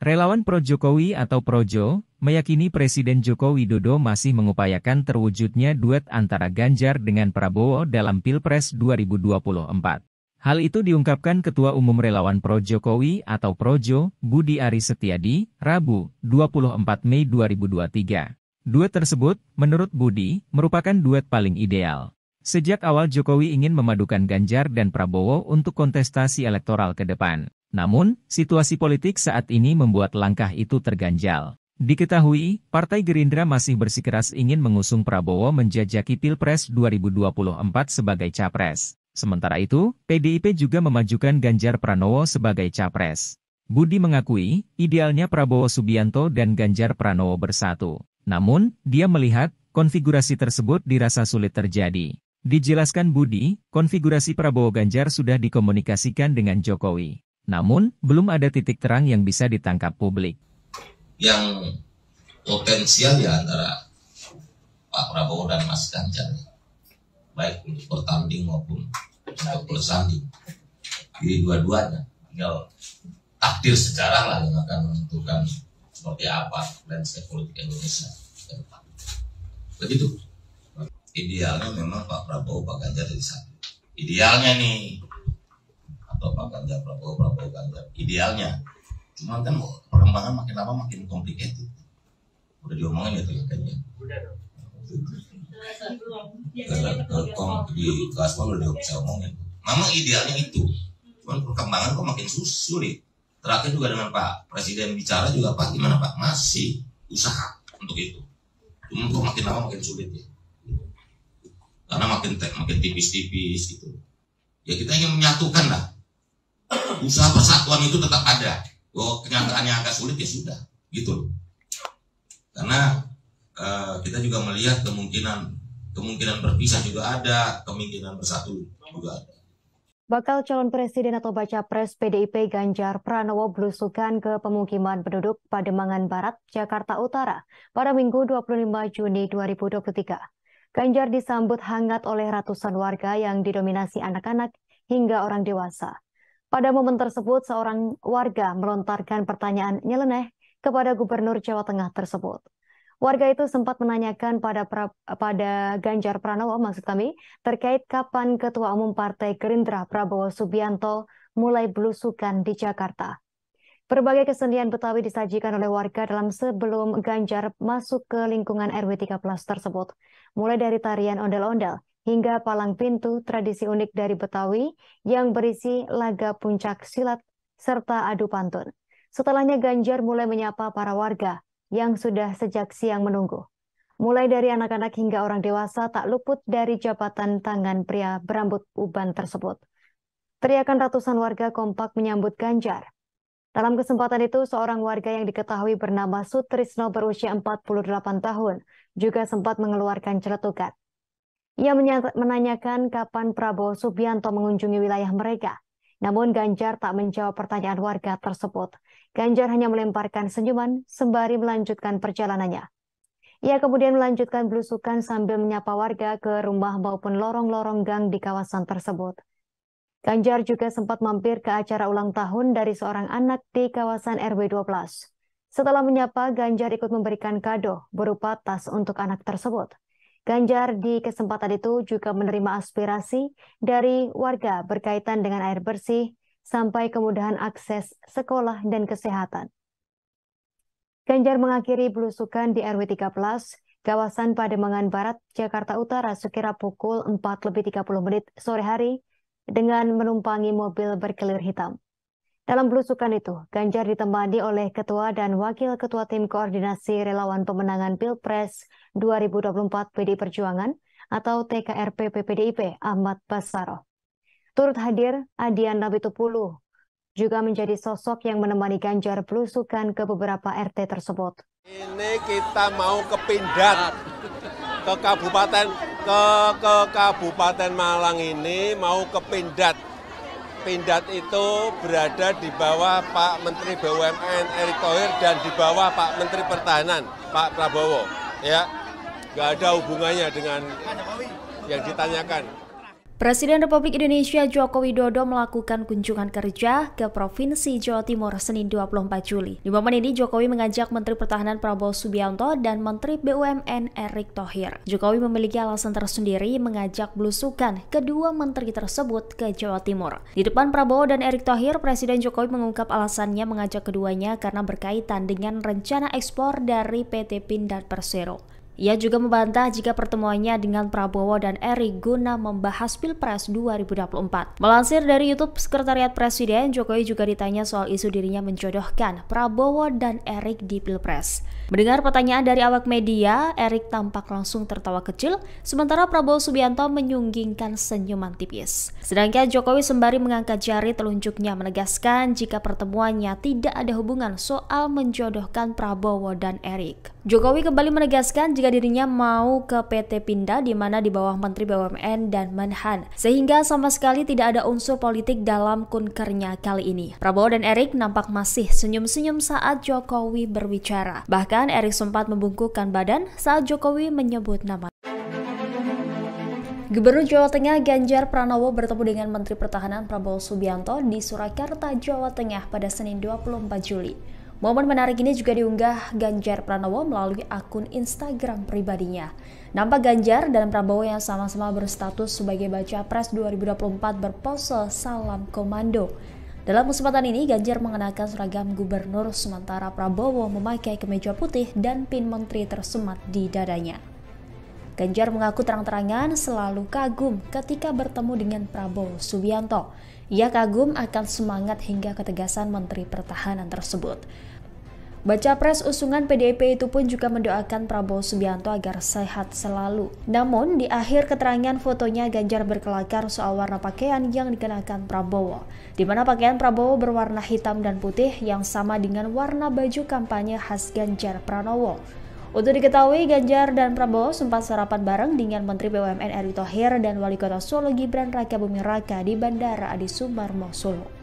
Relawan pro-Jokowi atau projo, meyakini Presiden Joko Widodo masih mengupayakan terwujudnya duet antara Ganjar dengan Prabowo dalam Pilpres 2024. Hal itu diungkapkan Ketua Umum Relawan Pro-Jokowi atau Projo, Budi Ari Setiadi, Rabu, 24 Mei 2023. Duet tersebut, menurut Budi, merupakan duet paling ideal. Sejak awal Jokowi ingin memadukan Ganjar dan Prabowo untuk kontestasi elektoral ke depan. Namun, situasi politik saat ini membuat langkah itu terganjal. Diketahui, Partai Gerindra masih bersikeras ingin mengusung Prabowo menjajaki Pilpres 2024 sebagai capres. Sementara itu, PDIP juga memajukan Ganjar Pranowo sebagai capres. Budi mengakui, idealnya Prabowo Subianto dan Ganjar Pranowo bersatu. Namun, dia melihat, konfigurasi tersebut dirasa sulit terjadi. Dijelaskan Budi, konfigurasi Prabowo Ganjar sudah dikomunikasikan dengan Jokowi. Namun, belum ada titik terang yang bisa ditangkap publik. Yang potensial ya antara Pak Prabowo dan Mas Ganjar. Baik untuk bertanding maupun untuk bersanding. Jadi dua-duanya. Tinggal takdir sejarah lah yang akan menentukan seperti apa landscape politik Indonesia ke depan. Begitu idealnya memang Pak Prabowo Pak Ganjar jadi satu idealnya nih atau Pak Ganjar Prabowo Prabowo Ganjar idealnya cuma kan perkembangan makin lama makin complicated udah diomongin ya ya kayaknya kalau di kelas udah bisa omongin memang idealnya itu cuman perkembangan kok makin sulit terakhir juga dengan Pak Presiden bicara juga Pak gimana Pak masih usaha untuk itu cuma kok makin lama makin sulit ya karena makin makin tipis-tipis gitu ya kita ingin menyatukan lah usaha persatuan itu tetap ada Oh kenyataannya agak sulit ya sudah gitu karena eh, kita juga melihat kemungkinan kemungkinan berpisah juga ada kemungkinan bersatu juga ada Bakal calon presiden atau baca pres PDIP Ganjar Pranowo berusukan ke pemukiman penduduk Pademangan Barat, Jakarta Utara pada Minggu 25 Juni 2023. Ganjar disambut hangat oleh ratusan warga yang didominasi anak-anak hingga orang dewasa. Pada momen tersebut, seorang warga melontarkan pertanyaan nyeleneh kepada Gubernur Jawa Tengah tersebut. Warga itu sempat menanyakan pada pra, pada Ganjar Pranowo maksud kami terkait kapan Ketua Umum Partai Gerindra Prabowo Subianto mulai belusukan di Jakarta. Berbagai kesenian Betawi disajikan oleh warga dalam sebelum Ganjar masuk ke lingkungan RW 13 tersebut. Mulai dari tarian ondel-ondel hingga palang pintu tradisi unik dari Betawi yang berisi laga puncak silat serta adu pantun. Setelahnya Ganjar mulai menyapa para warga yang sudah sejak siang menunggu. Mulai dari anak-anak hingga orang dewasa tak luput dari jabatan tangan pria berambut uban tersebut. Teriakan ratusan warga kompak menyambut Ganjar dalam kesempatan itu, seorang warga yang diketahui bernama Sutrisno berusia 48 tahun juga sempat mengeluarkan celetukan. Ia menanyakan kapan Prabowo Subianto mengunjungi wilayah mereka. Namun Ganjar tak menjawab pertanyaan warga tersebut. Ganjar hanya melemparkan senyuman sembari melanjutkan perjalanannya. Ia kemudian melanjutkan belusukan sambil menyapa warga ke rumah maupun lorong-lorong gang di kawasan tersebut. Ganjar juga sempat mampir ke acara ulang tahun dari seorang anak di kawasan RW 12. Setelah menyapa, Ganjar ikut memberikan kado berupa tas untuk anak tersebut. Ganjar di kesempatan itu juga menerima aspirasi dari warga berkaitan dengan air bersih sampai kemudahan akses sekolah dan kesehatan. Ganjar mengakhiri belusukan di RW 13, kawasan Pademangan Barat, Jakarta Utara sekira pukul 4 lebih 30 menit sore hari dengan menumpangi mobil berkelir hitam. Dalam belusukan itu, Ganjar ditemani oleh Ketua dan Wakil Ketua Tim Koordinasi Relawan Pemenangan Pilpres 2024 pd Perjuangan atau TKRP PPDIP Ahmad Basaro. Turut hadir Adian Nabi Tupulu juga menjadi sosok yang menemani Ganjar belusukan ke beberapa RT tersebut. Ini kita mau kepindah ke Kabupaten ke, ke Kabupaten Malang ini mau ke Pindad. Pindad itu berada di bawah Pak Menteri BUMN Erick Thohir dan di bawah Pak Menteri Pertahanan Pak Prabowo. Ya, nggak ada hubungannya dengan yang ditanyakan. Presiden Republik Indonesia Joko Widodo melakukan kunjungan kerja ke Provinsi Jawa Timur Senin 24 Juli. Di momen ini, Jokowi mengajak Menteri Pertahanan Prabowo Subianto dan Menteri BUMN Erick Thohir. Jokowi memiliki alasan tersendiri mengajak belusukan kedua menteri tersebut ke Jawa Timur. Di depan Prabowo dan Erick Thohir, Presiden Jokowi mengungkap alasannya mengajak keduanya karena berkaitan dengan rencana ekspor dari PT Pindad Persero. Ia juga membantah jika pertemuannya dengan Prabowo dan Eri guna membahas Pilpres 2024. Melansir dari YouTube Sekretariat Presiden, Jokowi juga ditanya soal isu dirinya menjodohkan Prabowo dan Erik di Pilpres. Mendengar pertanyaan dari awak media, Erik tampak langsung tertawa kecil, sementara Prabowo Subianto menyunggingkan senyuman tipis. Sedangkan Jokowi sembari mengangkat jari telunjuknya menegaskan jika pertemuannya tidak ada hubungan soal menjodohkan Prabowo dan Erik. Jokowi kembali menegaskan jika dirinya mau ke PT Pindah di mana di bawah Menteri BUMN dan Menhan, sehingga sama sekali tidak ada unsur politik dalam kunkernya kali ini. Prabowo dan Erik nampak masih senyum-senyum saat Jokowi berbicara. Bahkan Erik sempat membungkukkan badan saat Jokowi menyebut nama Gubernur Jawa Tengah Ganjar Pranowo bertemu dengan Menteri Pertahanan Prabowo Subianto di Surakarta, Jawa Tengah pada Senin 24 Juli. Momen menarik ini juga diunggah Ganjar Pranowo melalui akun Instagram pribadinya. Nampak Ganjar dan Prabowo yang sama-sama berstatus sebagai baca pres 2024 berpose salam komando. Dalam kesempatan ini, Ganjar mengenakan seragam gubernur sementara Prabowo memakai kemeja putih dan pin menteri tersemat di dadanya. Ganjar mengaku terang-terangan selalu kagum ketika bertemu dengan Prabowo Subianto. Ia kagum akan semangat hingga ketegasan Menteri Pertahanan tersebut. Baca pres usungan PDIP itu pun juga mendoakan Prabowo Subianto agar sehat selalu. Namun, di akhir keterangan fotonya Ganjar berkelakar soal warna pakaian yang dikenakan Prabowo, di mana pakaian Prabowo berwarna hitam dan putih yang sama dengan warna baju kampanye khas Ganjar Pranowo. Untuk diketahui, Ganjar dan Prabowo sempat sarapan bareng dengan Menteri BUMN Erick Thohir dan Wali Kota Solo Gibran Raka Bumi Raka di Bandara Adi Sumarmo, Solo.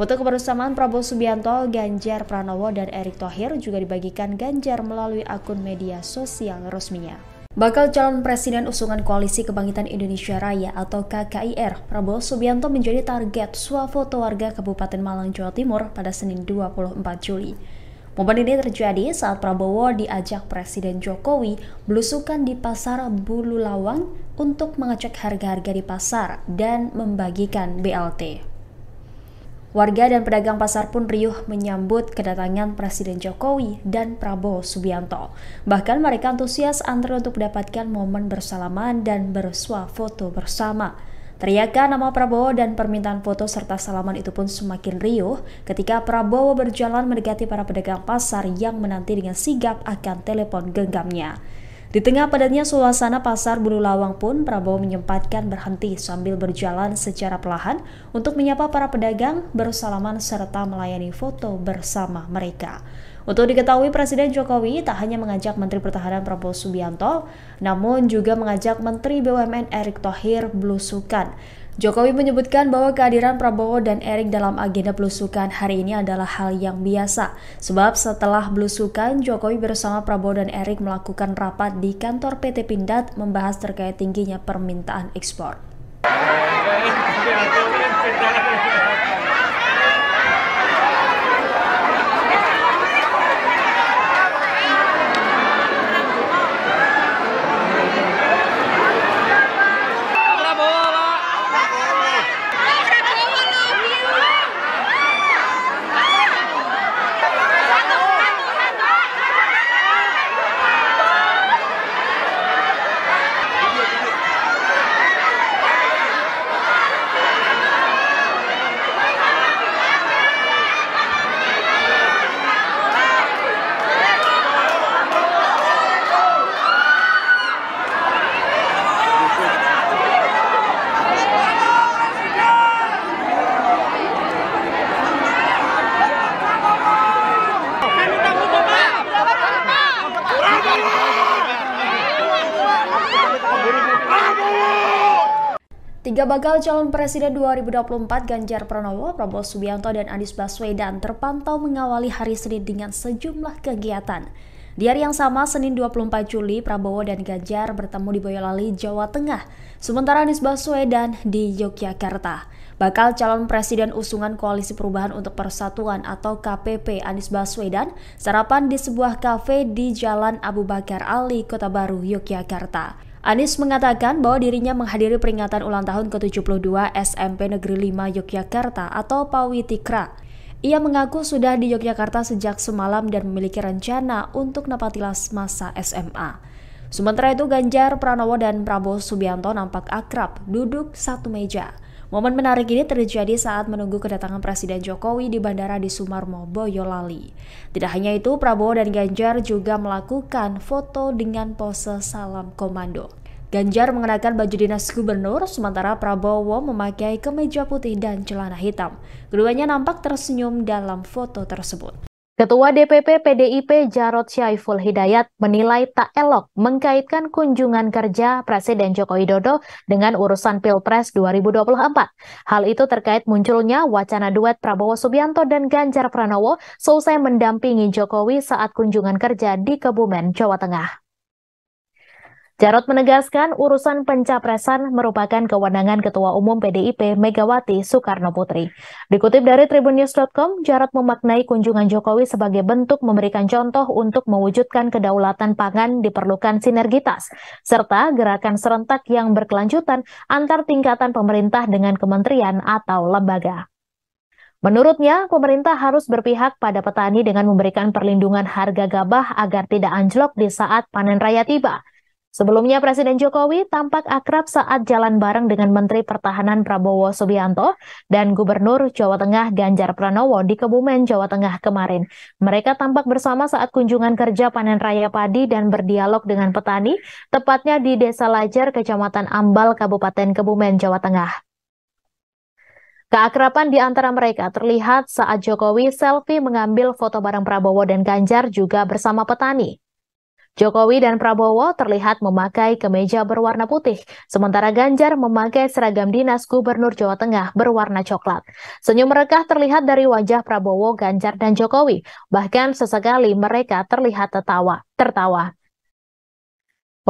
Foto kebersamaan Prabowo Subianto, Ganjar Pranowo, dan Erick Thohir juga dibagikan Ganjar melalui akun media sosial resminya. Bakal calon presiden usungan Koalisi Kebangkitan Indonesia Raya atau KKIR, Prabowo Subianto menjadi target swafoto warga Kabupaten Malang, Jawa Timur pada Senin 24 Juli. Momen ini terjadi saat Prabowo diajak Presiden Jokowi belusukan di pasar Bulu Lawang untuk mengecek harga-harga di pasar dan membagikan BLT. Warga dan pedagang pasar pun riuh menyambut kedatangan Presiden Jokowi dan Prabowo Subianto. Bahkan mereka antusias antre untuk mendapatkan momen bersalaman dan bersuah foto bersama. Teriakan nama Prabowo dan permintaan foto serta salaman itu pun semakin riuh ketika Prabowo berjalan mendekati para pedagang pasar yang menanti dengan sigap akan telepon genggamnya. Di tengah padatnya suasana pasar Bulu Lawang pun, Prabowo menyempatkan berhenti sambil berjalan secara perlahan untuk menyapa para pedagang, bersalaman serta melayani foto bersama mereka. Untuk diketahui, Presiden Jokowi tak hanya mengajak Menteri Pertahanan Prabowo Subianto, namun juga mengajak Menteri BUMN Erick Thohir belusukan Jokowi menyebutkan bahwa kehadiran Prabowo dan Erik dalam agenda belusukan hari ini adalah hal yang biasa. Sebab setelah belusukan, Jokowi bersama Prabowo dan Erik melakukan rapat di kantor PT Pindad membahas terkait tingginya permintaan ekspor. bakal calon presiden 2024 Ganjar Pranowo, Prabowo Subianto, dan Anies Baswedan terpantau mengawali hari Senin dengan sejumlah kegiatan. Di hari yang sama, Senin 24 Juli, Prabowo dan Ganjar bertemu di Boyolali, Jawa Tengah, sementara Anies Baswedan di Yogyakarta. Bakal calon presiden usungan Koalisi Perubahan untuk Persatuan atau KPP Anies Baswedan sarapan di sebuah kafe di Jalan Abu Bakar Ali, Kota Baru, Yogyakarta. Anies mengatakan bahwa dirinya menghadiri peringatan ulang tahun ke-72 SMP Negeri 5 Yogyakarta atau Pawitikra. Ia mengaku sudah di Yogyakarta sejak semalam dan memiliki rencana untuk napatilas masa SMA. Sementara itu Ganjar Pranowo dan Prabowo Subianto nampak akrab duduk satu meja. Momen menarik ini terjadi saat menunggu kedatangan Presiden Jokowi di bandara di Sumarmo, Boyolali. Tidak hanya itu, Prabowo dan Ganjar juga melakukan foto dengan pose salam komando. Ganjar mengenakan baju dinas gubernur, sementara Prabowo memakai kemeja putih dan celana hitam. Keduanya nampak tersenyum dalam foto tersebut. Ketua DPP PDIP Jarod Syaiful Hidayat menilai tak elok mengkaitkan kunjungan kerja Presiden Joko Widodo dengan urusan Pilpres 2024. Hal itu terkait munculnya wacana duet Prabowo Subianto dan Ganjar Pranowo selesai mendampingi Jokowi saat kunjungan kerja di Kebumen, Jawa Tengah. Jarod menegaskan urusan pencapresan merupakan kewenangan Ketua Umum PDIP Megawati Soekarno Putri. Dikutip dari tribunnews.com, Jarod memaknai kunjungan Jokowi sebagai bentuk memberikan contoh untuk mewujudkan kedaulatan pangan diperlukan sinergitas, serta gerakan serentak yang berkelanjutan antar tingkatan pemerintah dengan kementerian atau lembaga. Menurutnya, pemerintah harus berpihak pada petani dengan memberikan perlindungan harga gabah agar tidak anjlok di saat panen raya tiba. Sebelumnya Presiden Jokowi tampak akrab saat jalan bareng dengan Menteri Pertahanan Prabowo Subianto dan Gubernur Jawa Tengah Ganjar Pranowo di Kebumen, Jawa Tengah kemarin. Mereka tampak bersama saat kunjungan kerja panen raya padi dan berdialog dengan petani, tepatnya di Desa Lajar, Kecamatan Ambal, Kabupaten Kebumen, Jawa Tengah. Keakraban di antara mereka terlihat saat Jokowi selfie mengambil foto bareng Prabowo dan Ganjar juga bersama petani. Jokowi dan Prabowo terlihat memakai kemeja berwarna putih, sementara Ganjar memakai seragam dinas Gubernur Jawa Tengah berwarna coklat. Senyum mereka terlihat dari wajah Prabowo, Ganjar, dan Jokowi, bahkan sesekali mereka terlihat tertawa. tertawa.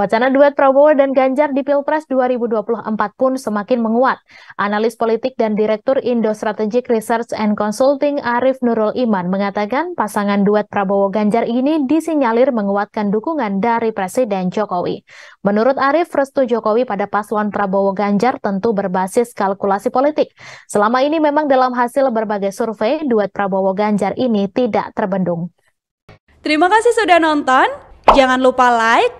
Wacana duet Prabowo dan Ganjar di Pilpres 2024 pun semakin menguat. Analis politik dan Direktur Indo Strategic Research and Consulting Arif Nurul Iman mengatakan pasangan duet Prabowo-Ganjar ini disinyalir menguatkan dukungan dari Presiden Jokowi. Menurut Arif, restu Jokowi pada paslon Prabowo-Ganjar tentu berbasis kalkulasi politik. Selama ini memang dalam hasil berbagai survei, duet Prabowo-Ganjar ini tidak terbendung. Terima kasih sudah nonton. Jangan lupa like,